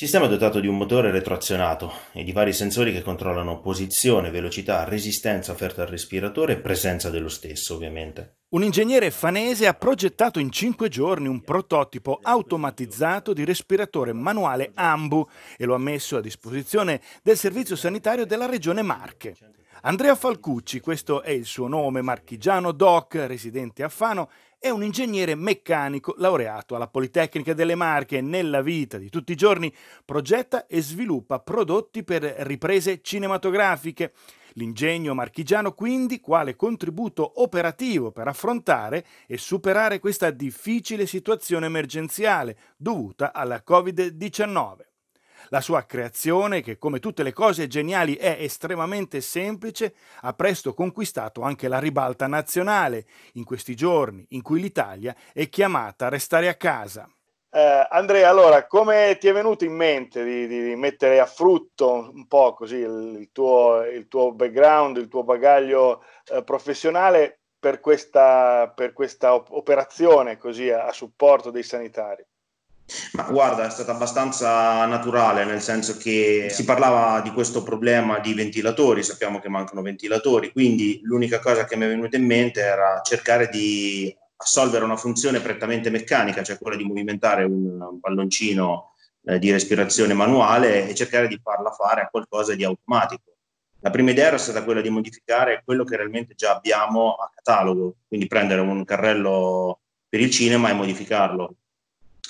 Sistema è dotato di un motore retroazionato e di vari sensori che controllano posizione, velocità, resistenza offerta al respiratore e presenza dello stesso, ovviamente. Un ingegnere fanese ha progettato in cinque giorni un prototipo automatizzato di respiratore manuale AMBU e lo ha messo a disposizione del Servizio Sanitario della Regione Marche. Andrea Falcucci, questo è il suo nome, marchigiano doc, residente a Fano, è un ingegnere meccanico laureato alla Politecnica delle Marche nella vita di tutti i giorni, progetta e sviluppa prodotti per riprese cinematografiche. L'ingegno marchigiano quindi quale contributo operativo per affrontare e superare questa difficile situazione emergenziale dovuta alla Covid-19. La sua creazione, che come tutte le cose geniali è estremamente semplice, ha presto conquistato anche la ribalta nazionale, in questi giorni in cui l'Italia è chiamata a restare a casa. Eh, Andrea, allora, come ti è venuto in mente di, di mettere a frutto un po' così il, il, tuo, il tuo, background, il tuo bagaglio eh, professionale per questa, per questa, operazione così a, a supporto dei sanitari? Ma guarda, è stata abbastanza naturale, nel senso che si parlava di questo problema di ventilatori, sappiamo che mancano ventilatori, quindi l'unica cosa che mi è venuta in mente era cercare di assolvere una funzione prettamente meccanica, cioè quella di movimentare un palloncino eh, di respirazione manuale e cercare di farla fare a qualcosa di automatico. La prima idea era stata quella di modificare quello che realmente già abbiamo a catalogo, quindi prendere un carrello per il cinema e modificarlo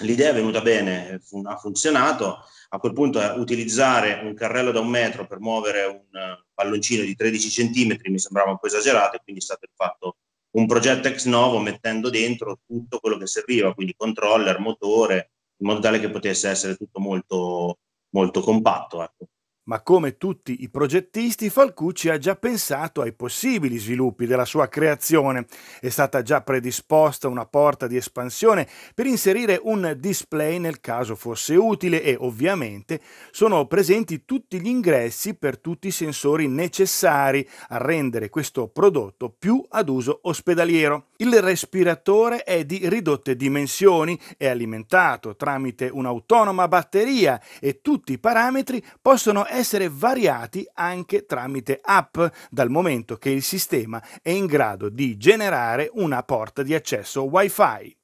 l'idea è venuta bene, eh, fun- ha funzionato, a quel punto eh, utilizzare un carrello da un metro per muovere un eh, palloncino di 13 centimetri mi sembrava un po' esagerato e quindi è stato fatto un progetto ex novo mettendo dentro tutto quello che serviva, quindi controller, motore, in modo tale che potesse essere tutto molto, molto compatto. Ecco. Ma come tutti i progettisti, Falcucci ha già pensato ai possibili sviluppi della sua creazione. È stata già predisposta una porta di espansione per inserire un display nel caso fosse utile e ovviamente sono presenti tutti gli ingressi per tutti i sensori necessari a rendere questo prodotto più ad uso ospedaliero. Il respiratore è di ridotte dimensioni, è alimentato tramite un'autonoma batteria e tutti i parametri possono essere essere variati anche tramite app, dal momento che il sistema è in grado di generare una porta di accesso WiFi.